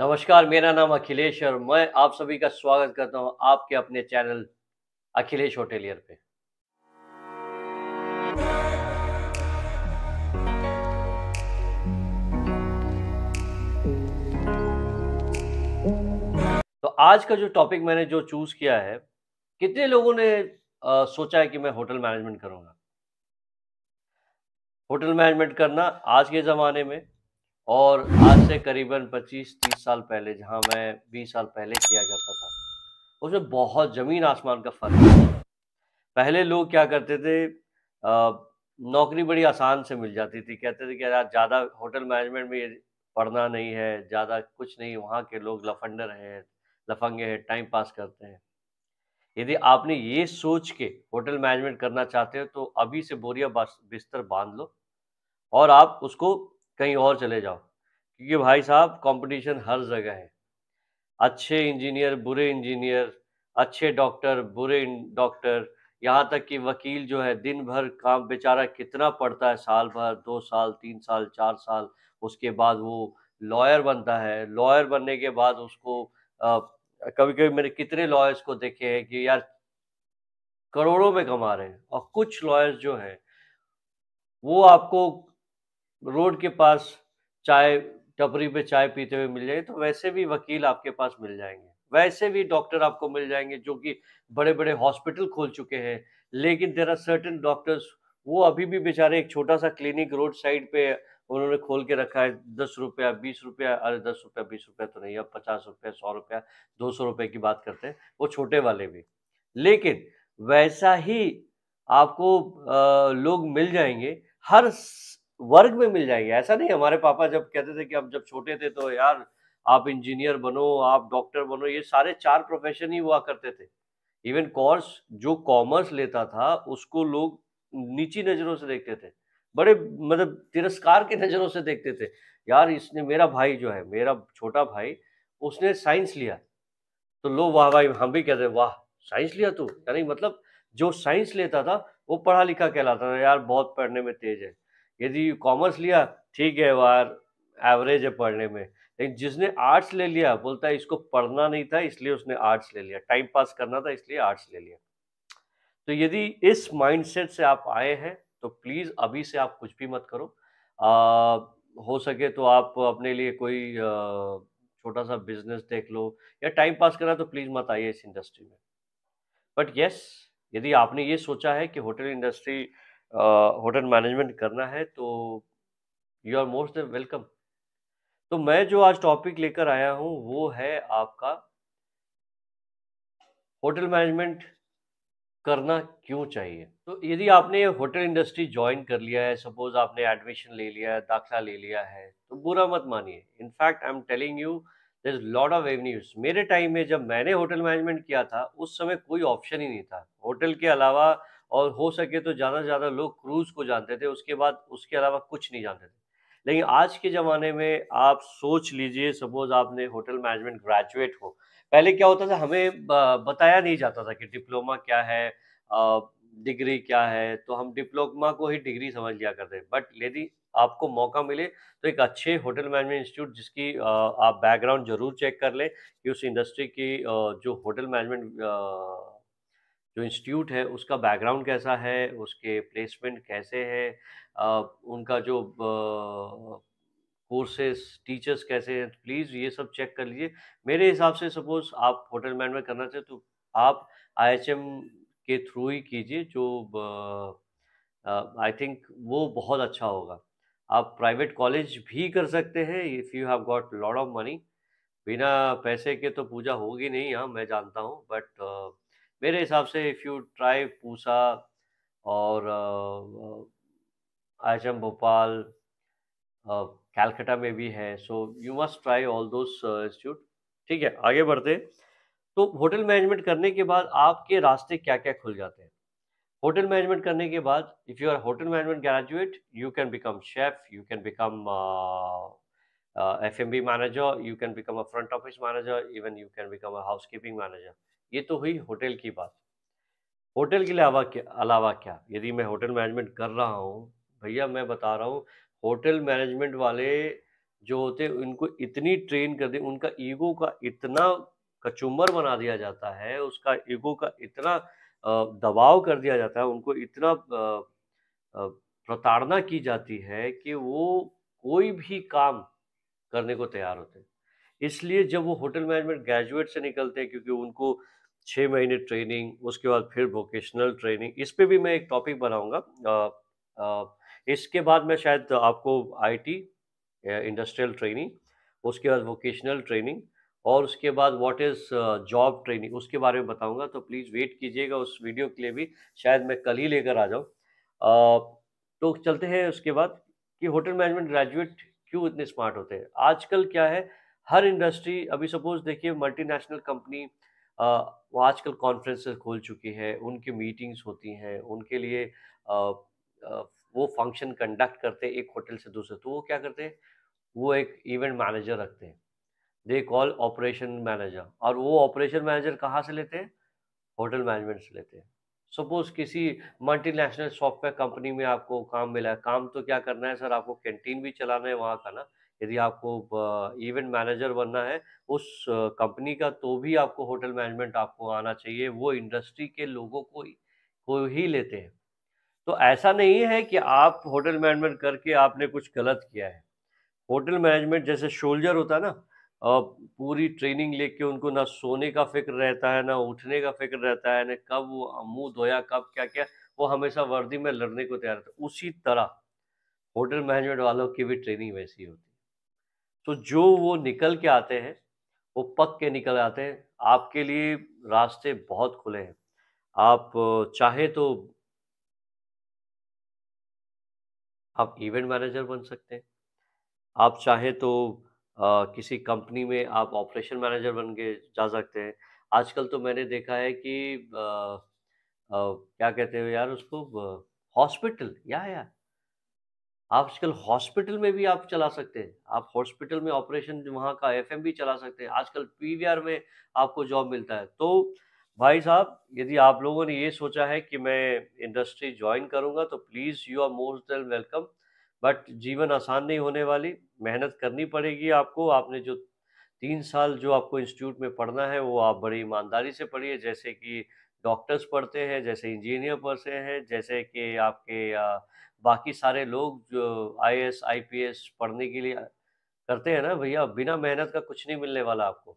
नमस्कार मेरा नाम अखिलेश और मैं आप सभी का स्वागत करता हूं आपके अपने चैनल अखिलेश होटेलियर पे तो आज का जो टॉपिक मैंने जो चूज किया है कितने लोगों ने आ, सोचा है कि मैं होटल मैनेजमेंट करूंगा होटल मैनेजमेंट करना आज के ज़माने में और आज से करीबन 25-30 साल पहले जहां मैं 20 साल पहले किया करता था उसमें बहुत ज़मीन आसमान का फर्क पहले लोग क्या करते थे नौकरी बड़ी आसान से मिल जाती थी कहते थे कि यार ज़्यादा होटल मैनेजमेंट में पढ़ना नहीं है ज़्यादा कुछ नहीं वहाँ के लोग लफंडर हैं लफंगे हैं टाइम पास करते हैं यदि आपने ये सोच के होटल मैनेजमेंट करना चाहते हो तो अभी से बोरिया बिस्तर बांध लो और आप उसको कहीं और चले जाओ क्योंकि भाई साहब कंपटीशन हर जगह है अच्छे इंजीनियर बुरे इंजीनियर अच्छे डॉक्टर बुरे डॉक्टर यहाँ तक कि वकील जो है दिन भर काम बेचारा कितना पड़ता है साल भर दो साल तीन साल चार साल उसके बाद वो लॉयर बनता है लॉयर बनने के बाद उसको आ, कभी कभी मैंने कितने लॉयर्स को देखे हैं कि यार करोड़ों में कमा रहे हैं और कुछ लॉयर्स जो हैं वो आपको रोड के पास चाय टपरी पे चाय पीते हुए मिल जाएंगे तो वैसे भी वकील आपके पास मिल जाएंगे वैसे भी डॉक्टर आपको मिल जाएंगे जो कि बड़े बड़े हॉस्पिटल खोल चुके हैं लेकिन देर आर सर्टन डॉक्टर्स वो अभी भी बेचारे एक छोटा सा क्लिनिक रोड साइड पे उन्होंने खोल के रखा है दस रुपया बीस रुपया अरे दस रुपया बीस रुपया तो नहीं अब पचास रुपया सौ रुपया दो सौ रुपये की बात करते हैं वो छोटे वाले भी लेकिन वैसा ही आपको आ, लोग मिल जाएंगे हर वर्ग में मिल जाएंगे ऐसा नहीं हमारे पापा जब कहते थे कि हम जब छोटे थे तो यार आप इंजीनियर बनो आप डॉक्टर बनो ये सारे चार प्रोफेशन ही हुआ करते थे इवन कोर्स जो कॉमर्स लेता था उसको लोग नीची नज़रों से देखते थे बड़े मतलब तिरस्कार की नज़रों से देखते थे यार इसने मेरा भाई जो है मेरा छोटा भाई उसने साइंस लिया तो लोग वाह भाई हम भी कहते वाह साइंस लिया तू यानी मतलब जो साइंस लेता था वो पढ़ा लिखा कहलाता था यार बहुत पढ़ने में तेज है यदि कॉमर्स लिया ठीक है वार एवरेज है पढ़ने में लेकिन जिसने आर्ट्स ले लिया बोलता है इसको पढ़ना नहीं था इसलिए उसने आर्ट्स ले लिया टाइम पास करना था इसलिए आर्ट्स ले लिया तो यदि इस माइंडसेट से आप आए हैं तो प्लीज़ अभी से आप कुछ भी मत करो आ, हो सके तो आप अपने लिए कोई छोटा सा बिजनेस देख लो या टाइम पास करना तो प्लीज़ मत आइए इस इंडस्ट्री में बट यस yes, यदि आपने ये सोचा है कि होटल इंडस्ट्री होटल मैनेजमेंट करना है तो यू आर मोस्ट वेलकम तो मैं जो आज टॉपिक लेकर आया हूँ वो है आपका होटल मैनेजमेंट करना क्यों चाहिए तो यदि आपने होटल इंडस्ट्री ज्वाइन कर लिया है सपोज आपने एडमिशन ले लिया है दाखिला ले लिया है तो बुरा मत मानिए in fact I am telling you there lot of avenues मेरे टाइम में जब मैंने होटल मैनेजमेंट किया था उस समय कोई ऑप्शन ही नहीं था होटल के अलावा और हो सके तो ज़्यादा से ज़्यादा लोग क्रूज़ को जानते थे उसके बाद उसके अलावा कुछ नहीं जानते थे लेकिन आज के ज़माने में आप सोच लीजिए सपोज़ आपने होटल मैनेजमेंट ग्रेजुएट हो पहले क्या होता था हमें बताया नहीं जाता था कि डिप्लोमा क्या है डिग्री क्या है तो हम डिप्लोमा को ही डिग्री समझ लिया करते बट यदि आपको मौका मिले तो एक अच्छे होटल मैनेजमेंट इंस्टीट्यूट जिसकी आप बैकग्राउंड जरूर चेक कर लें कि उस इंडस्ट्री की जो होटल मैनेजमेंट जो इंस्टीट्यूट है उसका बैकग्राउंड कैसा है उसके प्लेसमेंट कैसे हैं उनका जो कोर्सेस टीचर्स कैसे हैं प्लीज़ ये सब चेक कर लीजिए मेरे हिसाब से सपोज़ आप होटल मैन में करना चाहते तो आप आई के थ्रू ही कीजिए जो आई थिंक वो बहुत अच्छा होगा आप प्राइवेट कॉलेज भी कर सकते हैं if you have got lot of money बिना पैसे के तो पूजा होगी नहीं हाँ मैं जानता हूँ बट मेरे हिसाब से इफ़ यू ट्राई पूसा और आजम भोपाल कैलकटा में भी है so you must try all दो इंस्टीट्यूट ठीक है आगे बढ़ते तो होटल मैनेजमेंट करने के बाद आपके रास्ते क्या क्या खुल जाते हैं होटल मैनेजमेंट करने के बाद if you are hotel management graduate you can become chef you can become F and B manager you can become a front office manager even you can become a housekeeping manager ये तो हुई hotel की बात hotel के अलावा क्या अलावा क्या यदि मैं होटल मैनेजमेंट कर रहा हूँ भैया मैं बता रहा हूँ होटल मैनेजमेंट वाले जो होते हैं उनको इतनी ट्रेन कर दे उनका ईगो का इतना कचुम्बर बना दिया जाता है उसका ईगो का इतना दबाव कर दिया जाता है उनको इतना प्रताड़ना की जाती है कि वो कोई भी काम करने को तैयार होते हैं इसलिए जब वो होटल मैनेजमेंट ग्रेजुएट से निकलते हैं क्योंकि उनको छः महीने ट्रेनिंग उसके बाद फिर वोकेशनल ट्रेनिंग इस पर भी मैं एक टॉपिक बनाऊँगा इसके बाद मैं शायद आपको आईटी इंडस्ट्रियल ट्रेनिंग उसके बाद वोकेशनल ट्रेनिंग और उसके बाद व्हाट इज़ जॉब ट्रेनिंग उसके बारे में बताऊंगा तो प्लीज़ वेट कीजिएगा उस वीडियो के लिए भी शायद मैं कल ही लेकर आ जाऊँ तो चलते हैं उसके बाद कि होटल मैनेजमेंट ग्रेजुएट क्यों इतने स्मार्ट होते हैं आजकल क्या है हर इंडस्ट्री अभी सपोज देखिए मल्टीनेशनल कंपनी वो आजकल कॉन्फ्रेंसेस खोल चुकी है उनकी मीटिंग्स होती हैं उनके लिए वो फंक्शन कंडक्ट करते हैं एक होटल से दूसरे तो वो क्या करते हैं वो एक इवेंट मैनेजर रखते हैं दे कॉल ऑपरेशन मैनेजर और वो ऑपरेशन मैनेजर कहाँ से लेते हैं होटल मैनेजमेंट से लेते हैं सपोज किसी मल्टीनेशनल सॉफ्टवेयर कंपनी में आपको काम मिला है काम तो क्या करना है सर आपको कैंटीन भी चलाना है वहाँ का ना यदि आपको इवेंट मैनेजर बनना है उस कंपनी का तो भी आपको होटल मैनेजमेंट आपको आना चाहिए वो इंडस्ट्री के लोगों को को ही लेते हैं तो ऐसा नहीं है कि आप होटल मैनेजमेंट करके आपने कुछ गलत किया है होटल मैनेजमेंट जैसे शोल्जर होता है ना पूरी ट्रेनिंग लेके उनको ना सोने का फिक्र रहता है ना उठने का फिक्र रहता है ना कब वो मुँह धोया कब क्या क्या वो हमेशा वर्दी में लड़ने को तैयार रहता है उसी तरह होटल मैनेजमेंट वालों की भी ट्रेनिंग वैसी होती है तो जो वो निकल के आते हैं वो पक के निकल आते हैं आपके लिए रास्ते बहुत खुले हैं आप चाहे तो आप इवेंट मैनेजर बन सकते हैं आप चाहे तो आ, किसी कंपनी में आप ऑपरेशन मैनेजर बन के जा सकते हैं आजकल तो मैंने देखा है कि आ, आ, क्या कहते हो यार उसको हॉस्पिटल या यार आजकल हॉस्पिटल में भी आप चला सकते हैं आप हॉस्पिटल में ऑपरेशन वहाँ का एफ भी चला सकते हैं आजकल पी में आपको जॉब मिलता है तो भाई साहब यदि आप लोगों ने ये सोचा है कि मैं इंडस्ट्री ज्वाइन करूँगा तो please you are most then welcome but जीवन आसान नहीं होने वाली मेहनत करनी पड़ेगी आपको आपने जो तीन साल जो आपको इंस्टीट्यूट में पढ़ना है वो आप बड़ी ईमानदारी से पढ़िए जैसे कि डॉक्टर्स पढ़ते हैं जैसे इंजीनियर पढ़ते हैं जैसे कि आपके आ, बाकी सारे लोग जो आईएएस आईपीएस पढ़ने के लिए करते हैं ना भैया बिना मेहनत का कुछ नहीं मिलने वाला आपको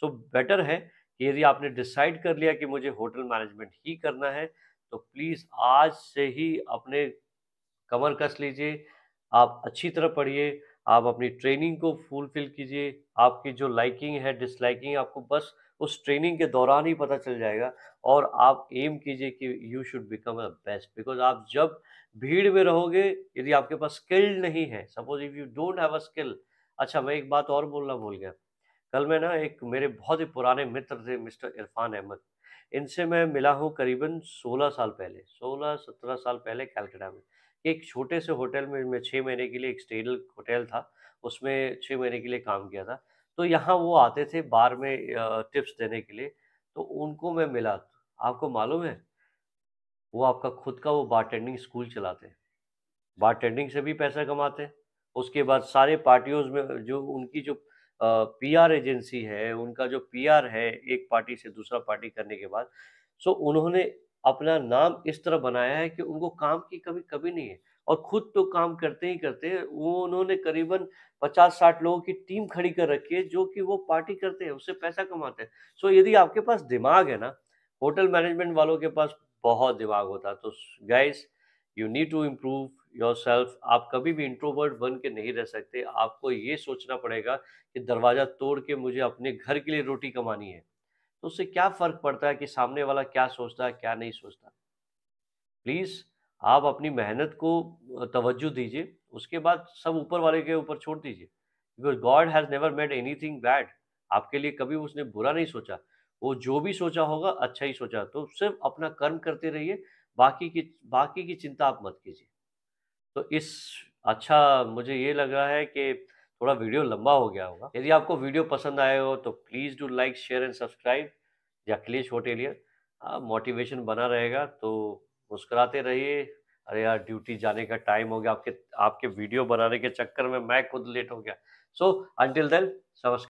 सो so, बेटर है कि यदि आपने डिसाइड कर लिया कि मुझे होटल मैनेजमेंट ही करना है तो प्लीज़ आज से ही अपने कमर कस लीजिए आप अच्छी तरह पढ़िए आप अपनी ट्रेनिंग को फुलफिल कीजिए आपकी जो लाइकिंग है डिसलाइकिंग आपको बस उस ट्रेनिंग के दौरान ही पता चल जाएगा और आप एम कीजिए कि you should become a best because आप जब भीड़ में रहोगे यदि आपके पास स्किल नहीं है suppose if you don't have a skill अच्छा मैं एक बात और बोलना भूल गया कल मैं ना एक मेरे बहुत ही पुराने मित्र थे मिस्टर इरफान अहमद इनसे मैं मिला हूँ करीबन 16 साल पहले 16-17 साल पहले कैलकटा में एक छोटे से होटल में मैं छः महीने के लिए एक स्टेडल होटल था उसमें छः महीने के लिए काम किया था तो यहाँ वो आते थे बार में टिप्स देने के लिए तो उनको मैं मिला आपको मालूम है वो आपका खुद का वो बारटेंडिंग स्कूल चलाते हैं बारटेंडिंग से भी पैसा कमाते हैं उसके बाद सारे पार्टियों में जो उनकी जो पीआर एजेंसी है उनका जो पीआर है एक पार्टी से दूसरा पार्टी करने के बाद सो उन्होंने अपना नाम इस तरह बनाया है कि उनको काम की कभी कभी नहीं है और खुद तो काम करते ही करते वो उन्होंने करीबन पचास साठ लोगों की टीम खड़ी कर रखी है जो कि वो पार्टी करते हैं उससे पैसा कमाते हैं सो यदि आपके पास दिमाग है ना होटल मैनेजमेंट वालों के पास बहुत दिमाग होता है तो guys you need to improve yourself आप कभी भी इंट्रोवर्ट बन के नहीं रह सकते आपको ये सोचना पड़ेगा कि दरवाज़ा तोड़ के मुझे अपने घर के लिए रोटी कमानी है तो उससे क्या फ़र्क पड़ता है कि सामने वाला क्या सोचता है क्या नहीं सोचता प्लीज़ आप अपनी मेहनत को तवज्जो दीजिए उसके बाद सब ऊपर वाले के ऊपर छोड़ दीजिए because God has never made anything bad आपके लिए कभी उसने बुरा नहीं सोचा वो जो भी सोचा होगा अच्छा ही सोचा तो सिर्फ अपना कर्म करते रहिए बाकी की बाकी की चिंता आप मत कीजिए तो इस अच्छा मुझे ये लग रहा है कि थोड़ा वीडियो लंबा हो गया होगा यदि आपको वीडियो पसंद आए हो तो please do like share and subscribe या क्लेश होटेलियर मोटिवेशन बना रहेगा तो मुस्कुराते रहिए अरे यार ड्यूटी जाने का टाइम हो गया आपके आपके वीडियो बनाने के चक्कर में मैं खुद लेट हो गया सो अंटिल देन नमस्कार